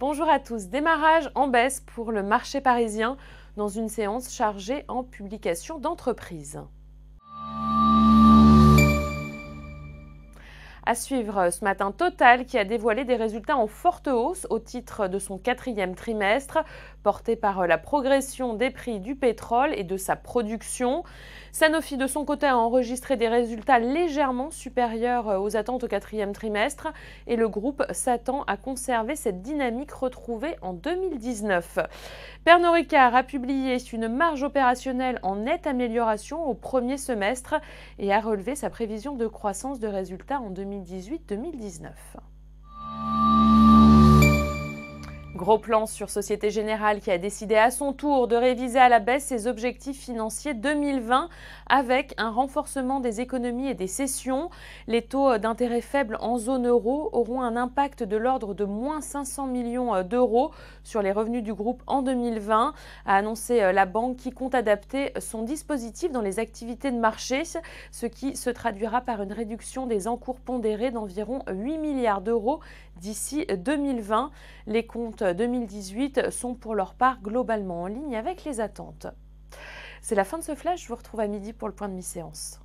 Bonjour à tous. Démarrage en baisse pour le marché parisien dans une séance chargée en publication d'entreprises. À suivre euh, ce matin, Total qui a dévoilé des résultats en forte hausse au titre de son quatrième trimestre, porté par euh, la progression des prix du pétrole et de sa production. Sanofi, de son côté, a enregistré des résultats légèrement supérieurs euh, aux attentes au quatrième trimestre et le groupe s'attend à conserver cette dynamique retrouvée en 2019. Pernod Ricard a publié une marge opérationnelle en nette amélioration au premier semestre et a relevé sa prévision de croissance de résultats en 2019 2018-2019. Gros plan sur Société Générale qui a décidé à son tour de réviser à la baisse ses objectifs financiers 2020 avec un renforcement des économies et des cessions. Les taux d'intérêt faibles en zone euro auront un impact de l'ordre de moins 500 millions d'euros sur les revenus du groupe en 2020, a annoncé euh, la banque qui compte adapter son dispositif dans les activités de marché, ce qui se traduira par une réduction des encours pondérés d'environ 8 milliards d'euros d'ici 2020. Les comptes de 2018 sont pour leur part globalement en ligne avec les attentes. C'est la fin de ce flash, je vous retrouve à midi pour le point de mi-séance.